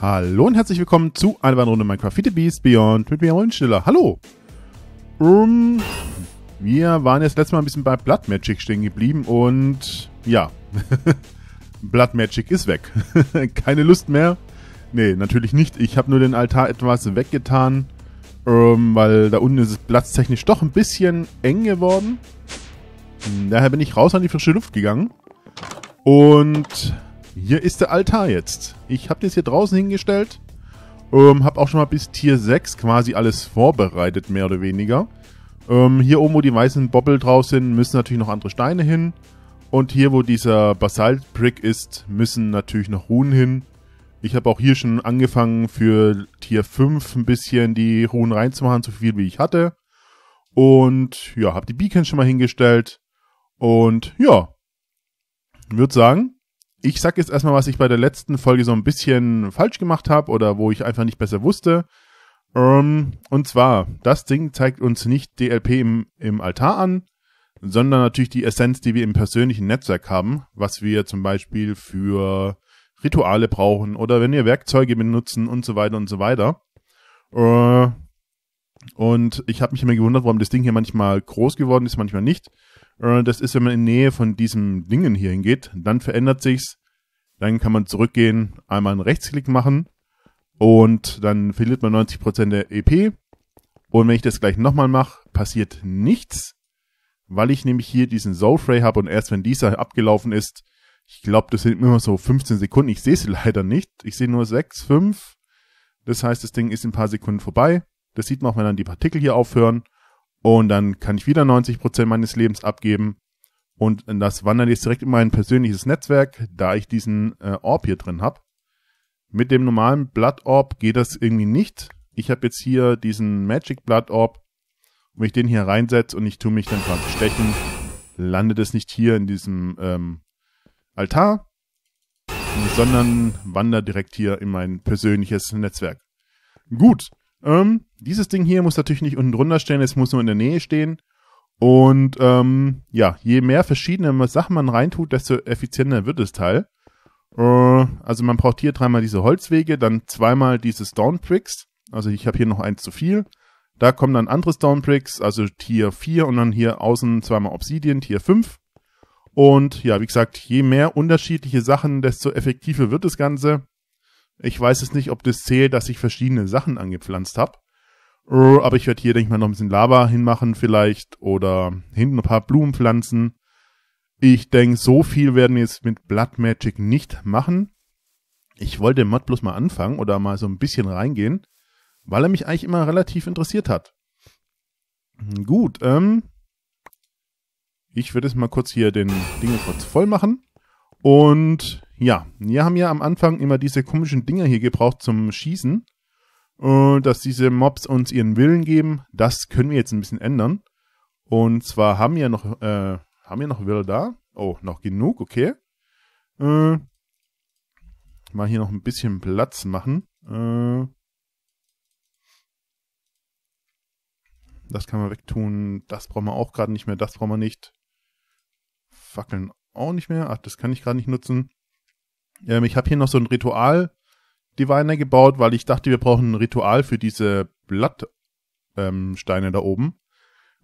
Hallo und herzlich willkommen zu einer weiteren Runde Minecraft Feed Beast Beyond mit mir Rollenstiller. Hallo! Um, ähm, wir waren jetzt letztes Mal ein bisschen bei Blood Magic stehen geblieben und ja, Blood Magic ist weg. Keine Lust mehr. Nee, natürlich nicht. Ich habe nur den Altar etwas weggetan, ähm, weil da unten ist es platztechnisch doch ein bisschen eng geworden. Hm, daher bin ich raus an die frische Luft gegangen und hier ist der Altar jetzt. Ich habe das hier draußen hingestellt. Ähm, habe auch schon mal bis Tier 6 quasi alles vorbereitet, mehr oder weniger. Ähm, hier oben, wo die weißen Bobbel drauf sind, müssen natürlich noch andere Steine hin. Und hier, wo dieser Basalt-Brick ist, müssen natürlich noch Runen hin. Ich habe auch hier schon angefangen, für Tier 5 ein bisschen die Runen reinzumachen, so viel wie ich hatte. Und ja, habe die Beacons schon mal hingestellt. Und ja, würde sagen, ich sag jetzt erstmal, was ich bei der letzten Folge so ein bisschen falsch gemacht habe oder wo ich einfach nicht besser wusste. Um, ähm, und zwar, das Ding zeigt uns nicht DLP im, im Altar an, sondern natürlich die Essenz, die wir im persönlichen Netzwerk haben, was wir zum Beispiel für Rituale brauchen oder wenn wir Werkzeuge benutzen und so weiter und so weiter. Uh, und ich habe mich immer gewundert, warum das Ding hier manchmal groß geworden ist, manchmal nicht. Äh, das ist, wenn man in Nähe von diesem Dingen hier hingeht, dann verändert sich's. Dann kann man zurückgehen, einmal einen Rechtsklick machen und dann verliert man 90% der EP. Und wenn ich das gleich nochmal mache, passiert nichts, weil ich nämlich hier diesen Soulfray Ray habe und erst wenn dieser abgelaufen ist, ich glaube, das sind immer so 15 Sekunden. Ich sehe sie leider nicht. Ich sehe nur 6, 5. Das heißt, das Ding ist in ein paar Sekunden vorbei. Das sieht man auch, wenn dann die Partikel hier aufhören. Und dann kann ich wieder 90 meines Lebens abgeben. Und das wandert jetzt direkt in mein persönliches Netzwerk, da ich diesen äh, Orb hier drin habe. Mit dem normalen Blood Orb geht das irgendwie nicht. Ich habe jetzt hier diesen Magic Blood Orb. wenn ich den hier reinsetze und ich tue mich dann quasi stechen, landet es nicht hier in diesem ähm, Altar, sondern wandert direkt hier in mein persönliches Netzwerk. Gut, ähm, dieses Ding hier muss natürlich nicht unten drunter stehen, es muss nur in der Nähe stehen. Und ähm, ja, je mehr verschiedene Sachen man reintut, desto effizienter wird das Teil. Äh, also man braucht hier dreimal diese Holzwege, dann zweimal diese Stone Bricks. Also ich habe hier noch eins zu viel. Da kommen dann andere Stone Bricks, also Tier 4 und dann hier außen zweimal Obsidian, Tier 5. Und ja, wie gesagt, je mehr unterschiedliche Sachen, desto effektiver wird das Ganze. Ich weiß es nicht, ob das zählt, dass ich verschiedene Sachen angepflanzt habe. Aber ich werde hier, denke ich mal, noch ein bisschen Lava hinmachen vielleicht oder hinten ein paar Blumen pflanzen. Ich denke, so viel werden wir jetzt mit Blood Magic nicht machen. Ich wollte Mod bloß mal anfangen oder mal so ein bisschen reingehen, weil er mich eigentlich immer relativ interessiert hat. Hm, gut, ähm, ich werde jetzt mal kurz hier den Ding kurz voll machen und ja, wir haben ja am Anfang immer diese komischen Dinger hier gebraucht zum Schießen. Und dass diese Mobs uns ihren Willen geben, das können wir jetzt ein bisschen ändern. Und zwar haben wir noch, äh, haben wir noch Wille da? Oh, noch genug, okay. Äh, mal hier noch ein bisschen Platz machen. Äh, das kann man wegtun. Das brauchen wir auch gerade nicht mehr. Das brauchen wir nicht. Fackeln auch nicht mehr. Ach, das kann ich gerade nicht nutzen. Ähm, ich habe hier noch so ein Ritual-Diviner gebaut, weil ich dachte, wir brauchen ein Ritual für diese Blattsteine ähm, da oben.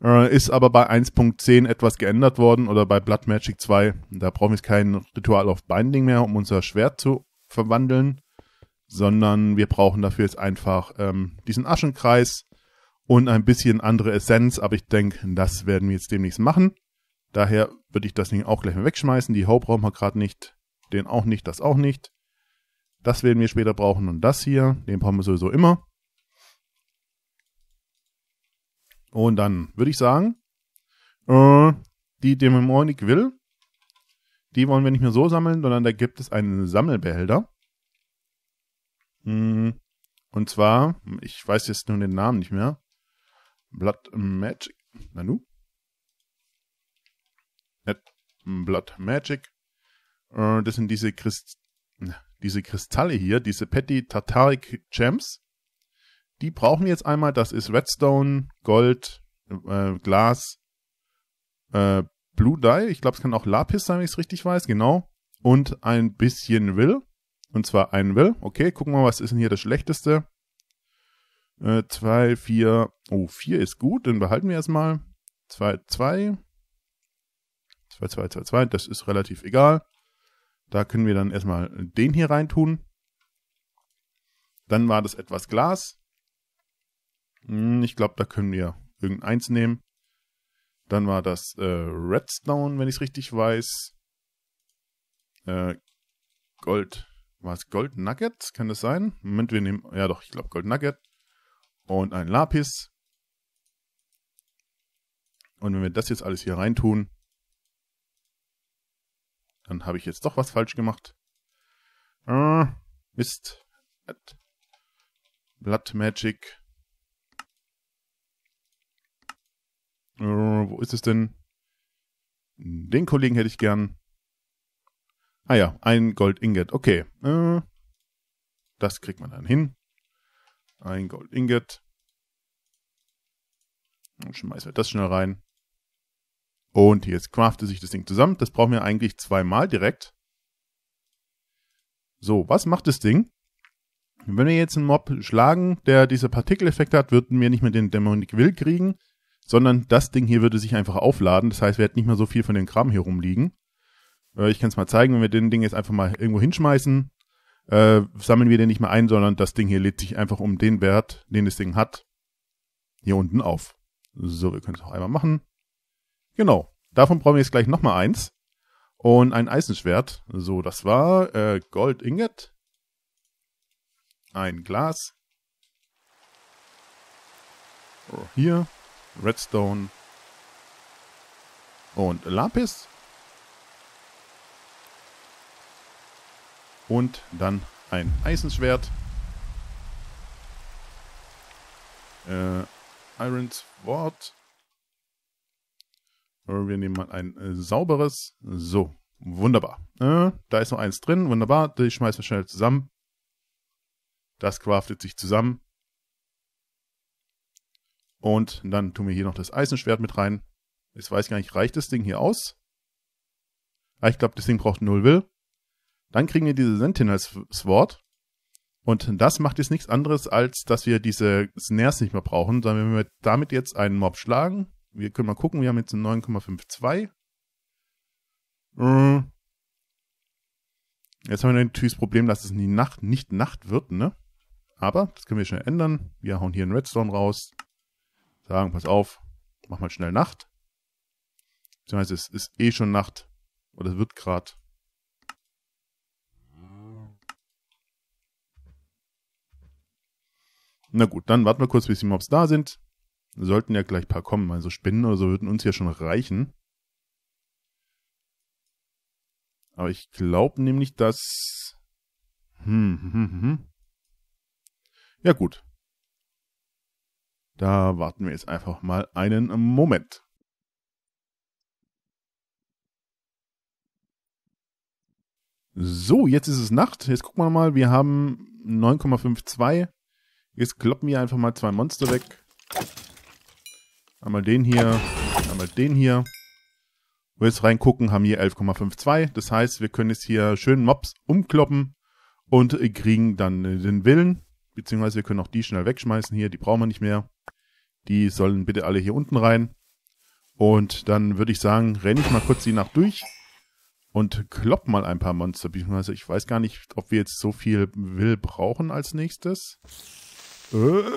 Äh, ist aber bei 1.10 etwas geändert worden oder bei Blood Magic 2. Da brauchen wir kein Ritual auf Binding mehr, um unser Schwert zu verwandeln, sondern wir brauchen dafür jetzt einfach ähm, diesen Aschenkreis und ein bisschen andere Essenz, aber ich denke, das werden wir jetzt demnächst machen. Daher würde ich das Ding auch gleich mal wegschmeißen. Die Hope brauchen wir gerade nicht den auch nicht, das auch nicht. Das werden wir später brauchen und das hier, den brauchen wir sowieso immer. Und dann würde ich sagen, äh, die Dämonik will, die wollen wir nicht mehr so sammeln, sondern da gibt es einen Sammelbehälter. Hm, und zwar, ich weiß jetzt nur den Namen nicht mehr. Blood Magic. Nanu? Blood Magic. Äh, das sind diese, Christ diese Kristalle hier, diese Petty Tartaric Gems. Die brauchen wir jetzt einmal. Das ist Redstone, Gold, äh, Glas, äh, Blue Dye. Ich glaube, es kann auch Lapis sein, wenn ich es richtig weiß. Genau. Und ein bisschen Will. Und zwar ein Will. Okay, gucken wir mal, was ist denn hier das Schlechteste? 2, äh, 4. Oh, 4 ist gut. Dann behalten wir erstmal. 2, 2. 2, 2, 2, 2. Das ist relativ egal. Da können wir dann erstmal den hier reintun. Dann war das etwas Glas. Hm, ich glaube, da können wir irgendeins nehmen. Dann war das äh, Redstone, wenn ich es richtig weiß. Äh, Gold. War es Gold Nugget? Kann das sein? Moment, wir nehmen. Ja, doch, ich glaube Gold Nugget. Und ein Lapis. Und wenn wir das jetzt alles hier reintun, dann habe ich jetzt doch was falsch gemacht. Äh, Mist. Blood Magic. Äh, wo ist es denn? Den Kollegen hätte ich gern. Ah ja, ein Gold Ingot. Okay. Äh, das kriegt man dann hin. Ein Gold Ingot. Und schmeißen wir das schnell rein. Und jetzt crafte sich das Ding zusammen. Das brauchen wir eigentlich zweimal direkt. So, was macht das Ding? Wenn wir jetzt einen Mob schlagen, der diese Partikeleffekte hat, würden wir nicht mehr den Dämonik Will kriegen, sondern das Ding hier würde sich einfach aufladen. Das heißt, wir hätten nicht mehr so viel von dem Kram hier rumliegen. Äh, ich kann es mal zeigen, wenn wir den Ding jetzt einfach mal irgendwo hinschmeißen, äh, sammeln wir den nicht mehr ein, sondern das Ding hier lädt sich einfach um den Wert, den das Ding hat, hier unten auf. So, wir können es auch einmal machen. Genau. Davon brauchen wir jetzt gleich nochmal eins. Und ein Eisenschwert. So, das war äh, Gold Ingot. Ein Glas. Oh, hier. Redstone. Und Lapis. Und dann ein Eisenschwert. Äh, Iron Sword. Äh, wir nehmen mal ein äh, sauberes. So, wunderbar. Äh, da ist noch eins drin, wunderbar. Die schmeißen wir schnell zusammen. Das craftet sich zusammen. Und dann tun wir hier noch das Eisenschwert mit rein. Jetzt weiß ich gar nicht, reicht das Ding hier aus? Ah, ich glaube, das Ding braucht null Will. Dann kriegen wir diese Sentinel Sword. Und das macht jetzt nichts anderes, als dass wir diese Snares nicht mehr brauchen, sondern wenn wir damit jetzt einen Mob schlagen, wir können mal gucken, wir haben jetzt eine 9,52. Äh, jetzt haben wir natürlich das Problem, dass es in die Nacht nicht Nacht wird, ne? Aber das können wir schnell ändern. Wir hauen hier einen Redstone raus. Sagen, pass auf, mach mal schnell Nacht. Beziehungsweise es ist eh schon Nacht. Oder es wird gerade. Na gut, dann warten wir kurz, bis die Mobs da sind. Sollten ja gleich ein paar kommen. Also Spinnen oder so würden uns ja schon reichen. Aber ich glaube nämlich, dass. Hm, hm, hm, hm. hm. Ja, gut. Da warten wir jetzt einfach mal einen Moment. So, jetzt ist es Nacht. Jetzt gucken wir mal. Wir haben 9,52. Jetzt kloppen wir einfach mal zwei Monster weg. Einmal den hier, einmal den hier. Wo wir jetzt reingucken, haben hier 11,52. Das heißt, wir können jetzt hier schön Mobs umkloppen und kriegen dann äh, den Willen. Beziehungsweise wir können auch die schnell wegschmeißen hier, die brauchen wir nicht mehr. Die sollen bitte alle hier unten rein. Und dann würde ich sagen, renne ich mal kurz die Nacht durch und klopp mal ein paar Monster. Beziehungsweise ich weiß gar nicht, ob wir jetzt so viel Will brauchen als nächstes. Äh.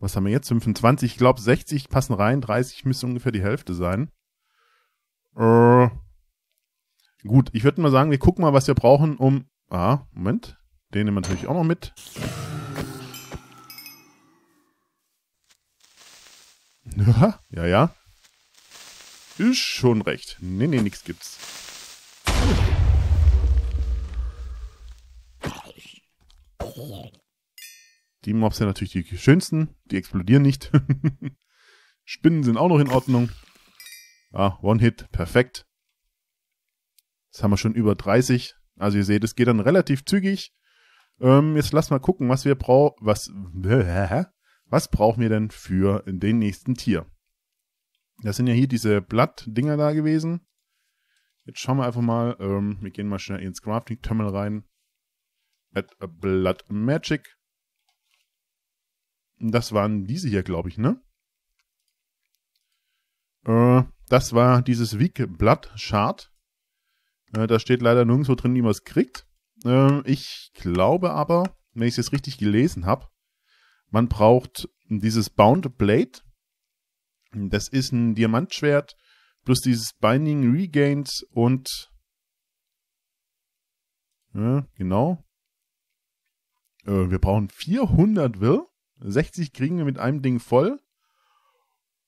Was haben wir jetzt? 25, ich glaube 60 passen rein, 30 müsste ungefähr die Hälfte sein. Äh, gut, ich würde mal sagen, wir gucken mal, was wir brauchen, um... Ah, Moment. Den nehmen wir natürlich auch noch mit. Ja, ja, ja. Ist schon recht. Nee, nee, nichts gibt's. Die Mobs sind natürlich die schönsten. Die explodieren nicht. Spinnen sind auch noch in Ordnung. Ah, One-Hit, perfekt. Jetzt haben wir schon über 30. Also ihr seht, es geht dann relativ zügig. Ähm, jetzt lass mal gucken, was wir brauchen. Was, was brauchen wir denn für den nächsten Tier? Das sind ja hier diese Blattdinger da gewesen. Jetzt schauen wir einfach mal, ähm, wir gehen mal schnell ins Crafting Terminal rein. Add a Blood Magic. Das waren diese hier, glaube ich, ne? Äh, das war dieses Weak Blood Shard. Äh, da steht leider nirgendwo drin, wie man es kriegt. Äh, ich glaube aber, wenn ich es jetzt richtig gelesen habe, man braucht dieses Bound Blade. Das ist ein Diamantschwert plus dieses Binding Regains und ja, genau. Äh, wir brauchen 400 Will. 60 kriegen wir mit einem Ding voll.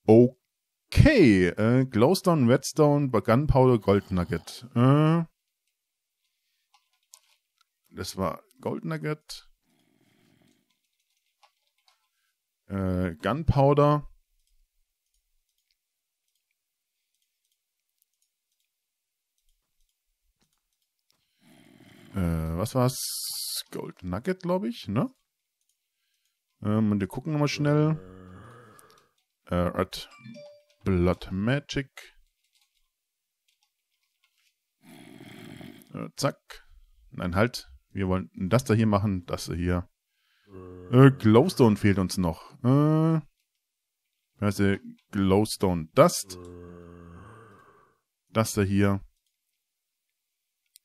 Okay. Äh, Glowstone, Redstone, Gunpowder, Gold Nugget. Äh, das war Gold Nugget. äh, Gunpowder. Äh, was war's? Gold Nugget, glaube ich, ne? Ähm, und wir gucken nochmal schnell. Äh, Red Blood Magic. Äh, zack. Nein, halt. Wir wollen das da hier machen, das da hier. Äh, Glowstone fehlt uns noch. Äh, heißt der? Glowstone Dust. Das da hier.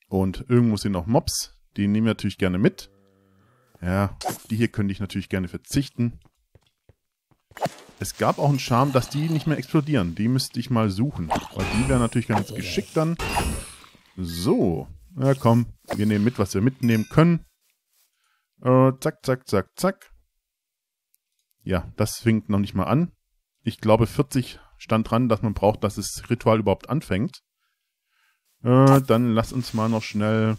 Und irgendwo sind noch Mobs. Die nehmen wir natürlich gerne mit. Ja, die hier könnte ich natürlich gerne verzichten. Es gab auch einen Charme, dass die nicht mehr explodieren. Die müsste ich mal suchen. Weil die wären natürlich ganz geschickt dann. So. Na ja, komm, wir nehmen mit, was wir mitnehmen können. Äh, zack, zack, zack, zack. Ja, das fängt noch nicht mal an. Ich glaube, 40 stand dran, dass man braucht, dass das Ritual überhaupt anfängt. Äh, dann lass uns mal noch schnell...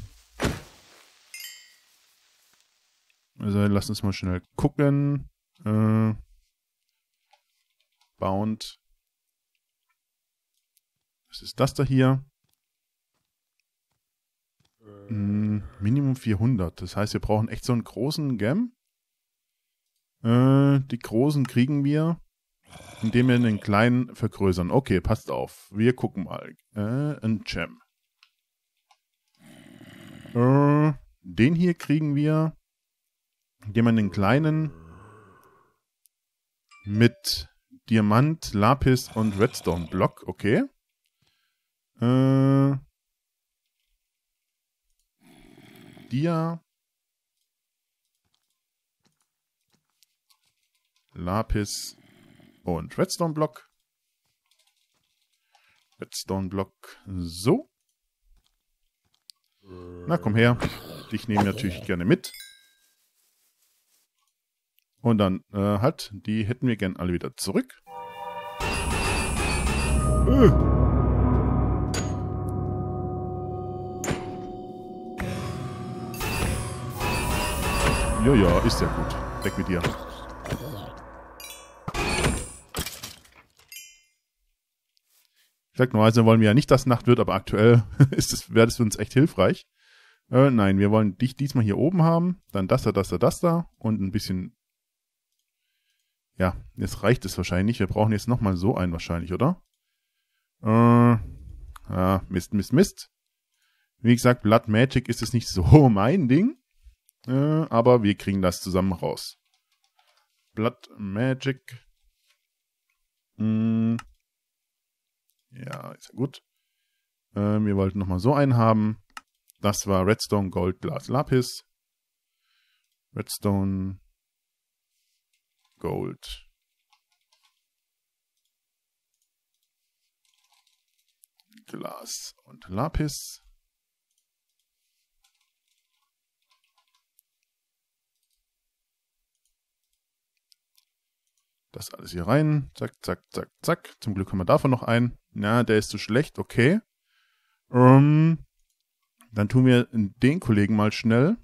Also, lass uns mal schnell gucken. Äh, Bound. Was ist das da hier? Minimum 400. Das heißt, wir brauchen echt so einen großen Gem. Äh, die großen kriegen wir, indem wir den kleinen vergrößern. Okay, passt auf. Wir gucken mal. Äh, ein Gem. Äh, den hier kriegen wir, indem wir den kleinen mit Diamant, Lapis und Redstone Block. Okay. Äh, Dia. Lapis und Redstone Block. Redstone Block so. Na komm her. Dich nehme ich natürlich gerne mit. Und dann äh, halt, die hätten wir gern alle wieder zurück. Äh. Ja, ja, ist ja gut. Weg mit dir. Ich sag normalerweise wollen wir ja nicht, dass Nacht wird, aber aktuell wäre das für uns echt hilfreich. Äh, nein, wir wollen dich diesmal hier oben haben, dann das da, das da, das da und ein bisschen... Ja, jetzt reicht es wahrscheinlich. Wir brauchen jetzt nochmal so einen wahrscheinlich, oder? Äh, ah, Mist, Mist, Mist. Wie gesagt, Blood Magic ist es nicht so mein Ding. Äh, aber wir kriegen das zusammen raus. Blood Magic. Mm. Ja, ist ja gut. Äh, wir wollten nochmal so einen haben. Das war Redstone, Gold, Glas, Lapis. Redstone, Gold. Glas und Lapis. Das alles hier rein. Zack, zack, zack, zack. Zum Glück haben wir davon noch einen. Na, der ist zu schlecht. Okay. Um, ähm, dann tun wir den Kollegen mal schnell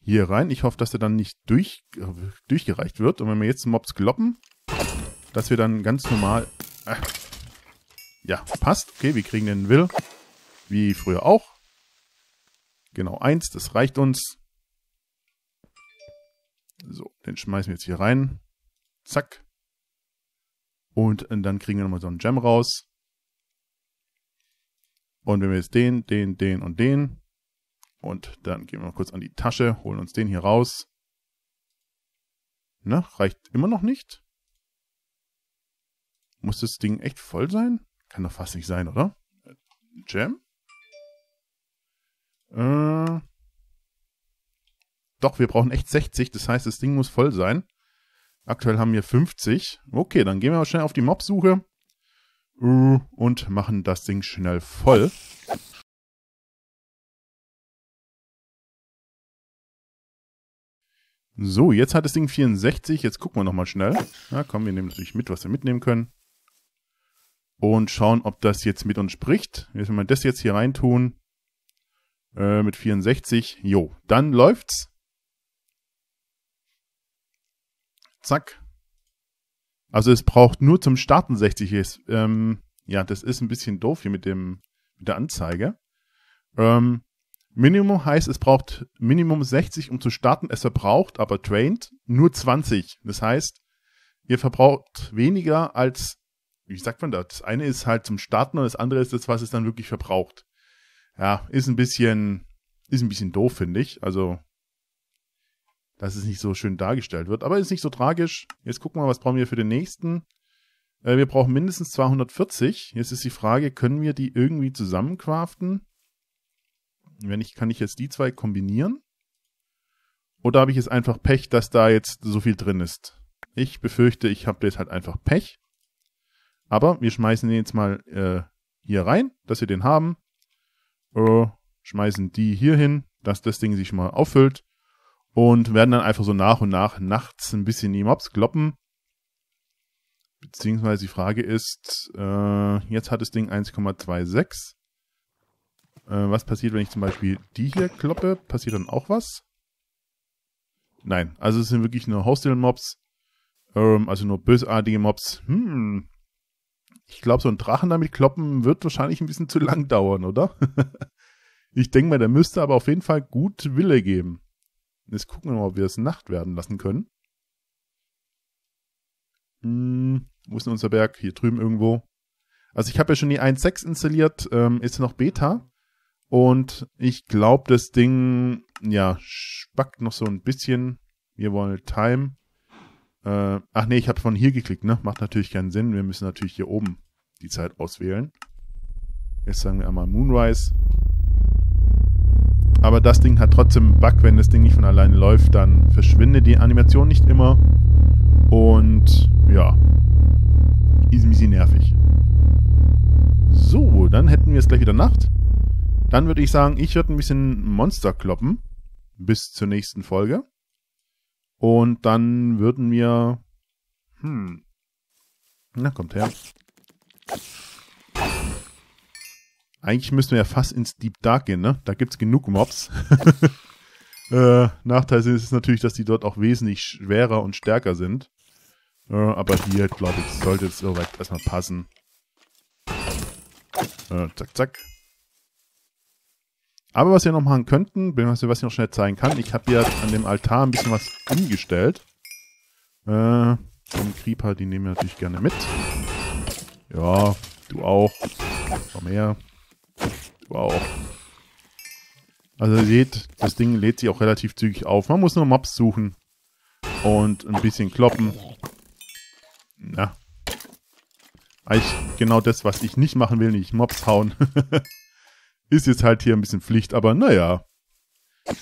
hier rein. Ich hoffe, dass der dann nicht durch, äh, durchgereicht wird. Und wenn wir jetzt Mobs kloppen, dass wir dann ganz normal... Äh, ja, passt. Okay, wir kriegen den Will. Wie früher auch. Genau, eins, das reicht uns. So, den schmeißen wir jetzt hier rein. Zack. Und, und dann kriegen wir nochmal so einen Gem raus. Und wenn wir jetzt den, den, den und den. Und dann gehen wir mal kurz an die Tasche, holen uns den hier raus. Na, reicht immer noch nicht? Muss das Ding echt voll sein? Kann doch fast nicht sein, oder? Jam? Äh, doch, wir brauchen echt 60, das heißt, das Ding muss voll sein. Aktuell haben wir 50. Okay, dann gehen wir mal schnell auf die Mobsuche äh, und machen das Ding schnell voll. So, jetzt hat das Ding 64. Jetzt gucken wir nochmal schnell. Na komm, wir nehmen natürlich mit, was wir mitnehmen können. Und schauen, ob das jetzt mit uns spricht. Jetzt, wenn wir das jetzt hier reintun, äh, mit 64, jo, dann läuft's. Zack. Also es braucht nur zum Starten 60 ist. Ähm, ja, das ist ein bisschen doof hier mit dem mit der Anzeige. Ähm, Minimum heißt, es braucht Minimum 60, um zu starten. Es verbraucht aber trained nur 20. Das heißt, ihr verbraucht weniger als, wie sagt man das? Das eine ist halt zum Starten und das andere ist das, was es dann wirklich verbraucht. Ja, ist ein bisschen, ist ein bisschen doof, finde ich. Also, dass es nicht so schön dargestellt wird. Aber ist nicht so tragisch. Jetzt gucken wir, mal, was brauchen wir für den nächsten. Äh, wir brauchen mindestens 240. Jetzt ist die Frage, können wir die irgendwie zusammencraften? Wenn nicht, kann ich jetzt die zwei kombinieren? Oder habe ich jetzt einfach Pech, dass da jetzt so viel drin ist? Ich befürchte, ich habe jetzt halt einfach Pech. Aber wir schmeißen den jetzt mal äh, hier rein, dass wir den haben. Äh, schmeißen die hier hin, dass das Ding sich mal auffüllt und werden dann einfach so nach und nach nachts ein bisschen die Mobs kloppen. Beziehungsweise die Frage ist, äh, jetzt hat das Ding 1,26. Äh, was passiert, wenn ich zum Beispiel die hier kloppe? Passiert dann auch was? Nein, also es sind wirklich nur Hostile-Mobs, ähm, also nur bösartige Mobs. Hm, ich glaube, so ein Drachen damit kloppen wird wahrscheinlich ein bisschen zu lang dauern, oder? ich denke mal, der müsste aber auf jeden Fall gut Wille geben. Jetzt gucken wir mal, ob wir es Nacht werden lassen können. Hm, wo ist denn unser Berg? Hier drüben irgendwo. Also ich habe ja schon die 1.6 installiert, ähm, ist noch Beta. Und ich glaube, das Ding, ja, spackt noch so ein bisschen. Wir wollen halt Time. Äh, ach nee, ich habe von hier geklickt, ne? Macht natürlich keinen Sinn. Wir müssen natürlich hier oben die Zeit auswählen. Jetzt sagen wir einmal Moonrise aber das Ding hat trotzdem Bug, wenn das Ding nicht von alleine läuft, dann verschwindet die Animation nicht immer. Und ja, ist ein bisschen nervig. So, dann hätten wir es gleich wieder Nacht. Dann würde ich sagen, ich würde ein bisschen Monster kloppen bis zur nächsten Folge. Und dann würden wir... Hm. Na, kommt her. Eigentlich müssten wir ja fast ins Deep Dark gehen, ne? Da gibt's genug Mobs. äh, Nachteil ist natürlich, dass die dort auch wesentlich schwerer und stärker sind. Äh, aber hier, glaube ich, sollte es soweit erstmal passen. Äh, zack, zack. Aber was wir noch machen könnten, was ich noch schnell zeigen kann, ich habe hier an dem Altar ein bisschen was umgestellt. Äh, vom Creeper, die nehmen wir natürlich gerne mit. Ja, du auch. Komm her auch. Also ihr seht, das Ding lädt sich auch relativ zügig auf. Man muss nur Maps suchen und ein bisschen kloppen. Na. Eigentlich genau das, was ich nicht machen will, nicht Mobs hauen. Ist jetzt halt hier ein bisschen Pflicht, aber naja.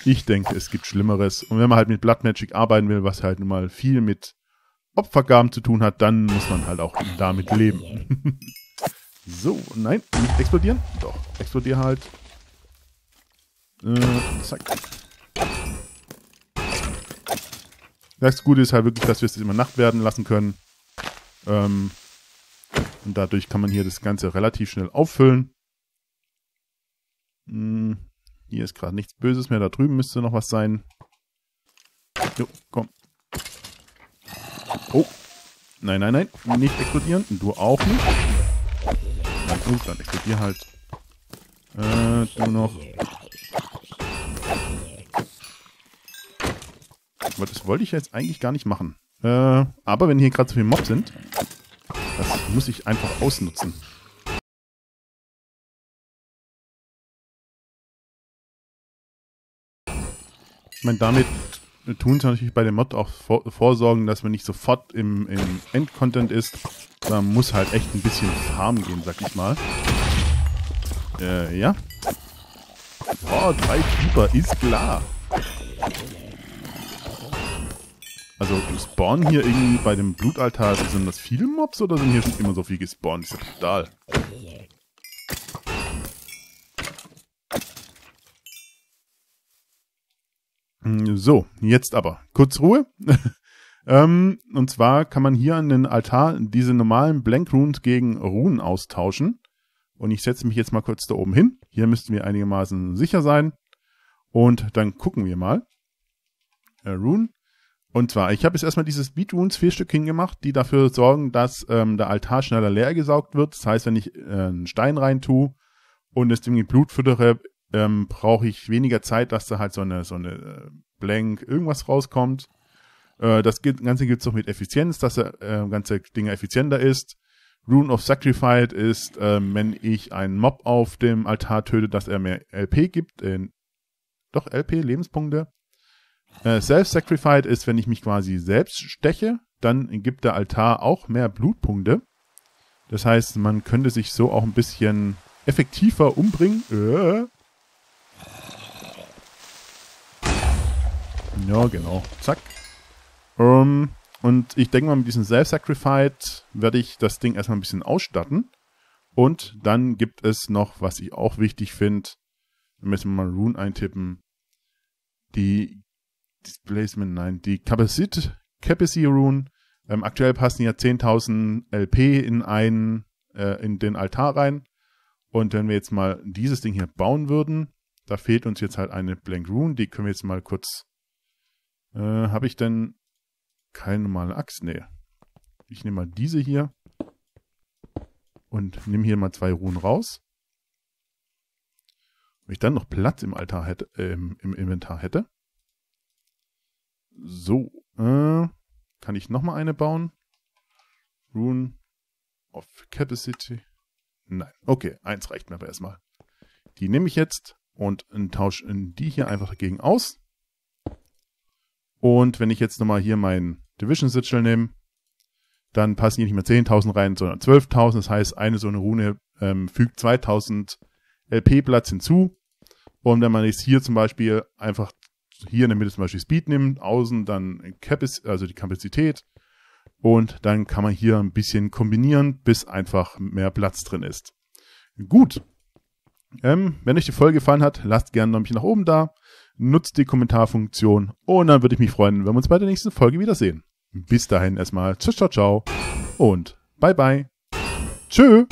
Ich denke, es gibt Schlimmeres. Und wenn man halt mit Blood Magic arbeiten will, was halt nun mal viel mit Opfergaben zu tun hat, dann muss man halt auch damit leben. So, nein, nicht explodieren. Doch, explodier halt. Äh, zack. Das Gute ist halt wirklich, dass wir es immer Nacht werden lassen können. Ähm, und dadurch kann man hier das Ganze relativ schnell auffüllen. Hm, hier ist gerade nichts Böses mehr. Da drüben müsste noch was sein. Jo, komm. Oh. Nein, nein, nein. Nicht explodieren. Du auch nicht. Oh Gott, ich will dir halt äh, du noch. Aber das wollte ich jetzt eigentlich gar nicht machen. Äh, aber wenn hier gerade so viele Mobs sind, das muss ich einfach ausnutzen. Ich meine, damit tun es natürlich bei dem Mod auch vor, vorsorgen, dass man nicht sofort im, im Endcontent ist. Da muss halt echt ein bisschen farmen gehen, sag ich mal. Äh, ja. Boah, drei Creeper, ist klar. Also spawnen hier irgendwie bei dem Blutaltar, sind das viele Mobs oder sind hier schon immer so viel gespawnt? Das ist ja brutal. Ähm, so, jetzt aber. Kurz Ruhe. ähm, und zwar kann man hier an den Altar diese normalen Blank Runes gegen Runen austauschen. Und ich setze mich jetzt mal kurz da oben hin. Hier müssten wir einigermaßen sicher sein. Und dann gucken wir mal. Äh, Rune. Und zwar, ich habe jetzt erstmal dieses Beat Runes vier Stück hingemacht, die dafür sorgen, dass ähm, der Altar schneller leer gesaugt wird. Das heißt, wenn ich äh, einen Stein rein tue und es dem Blut füttere, ähm, brauche ich weniger Zeit, dass da halt so eine, so eine äh, Blank irgendwas rauskommt. Äh, das Ganze gibt's auch mit Effizienz, dass der äh, ganze Ding effizienter ist. Rune of Sacrified ist, äh, wenn ich einen Mob auf dem Altar töte, dass er mehr LP gibt, äh, doch LP, Lebenspunkte. Äh, Self-Sacrified ist, wenn ich mich quasi selbst steche, dann gibt der Altar auch mehr Blutpunkte. Das heißt, man könnte sich so auch ein bisschen effektiver umbringen. Äh, Ja, genau. Zack. Ähm, und ich denke mal, mit diesem Self-Sacrifice werde ich das Ding erstmal ein bisschen ausstatten. Und dann gibt es noch, was ich auch wichtig finde, wenn wir jetzt mal Rune eintippen, die Displacement, nein, die Capacity, Capacity Rune. Ähm, aktuell passen ja 10.000 LP in einen, äh, in den Altar rein. Und wenn wir jetzt mal dieses Ding hier bauen würden, da fehlt uns jetzt halt eine Blank Rune, die können wir jetzt mal kurz äh, Habe ich denn keine normale Axt? Nee. Ich nehme mal diese hier und nehme hier mal zwei Ruhen raus. Wenn ich dann noch Platz im, Altar hätte, äh, im Inventar hätte. So, äh, kann ich nochmal eine bauen? Rune of Capacity. Nein, okay, eins reicht mir aber erstmal. Die nehme ich jetzt und tausche die hier einfach dagegen aus. Und wenn ich jetzt nochmal hier meinen Division-Sigil nehme, dann passen hier nicht mehr 10.000 rein, sondern 12.000. Das heißt, eine so eine Rune ähm, fügt 2.000 LP-Platz hinzu. Und wenn man jetzt hier zum Beispiel einfach hier in der Mitte zum Beispiel Speed nimmt, außen dann Capis, also die Kapazität und dann kann man hier ein bisschen kombinieren, bis einfach mehr Platz drin ist. Gut. Ähm, wenn euch die Folge gefallen hat, lasst gerne noch ein bisschen nach oben da. Nutzt die Kommentarfunktion und dann würde ich mich freuen, wenn wir uns bei der nächsten Folge wiedersehen. Bis dahin erstmal. Tschüss, ciao, ciao. Und bye, bye. Tschüss.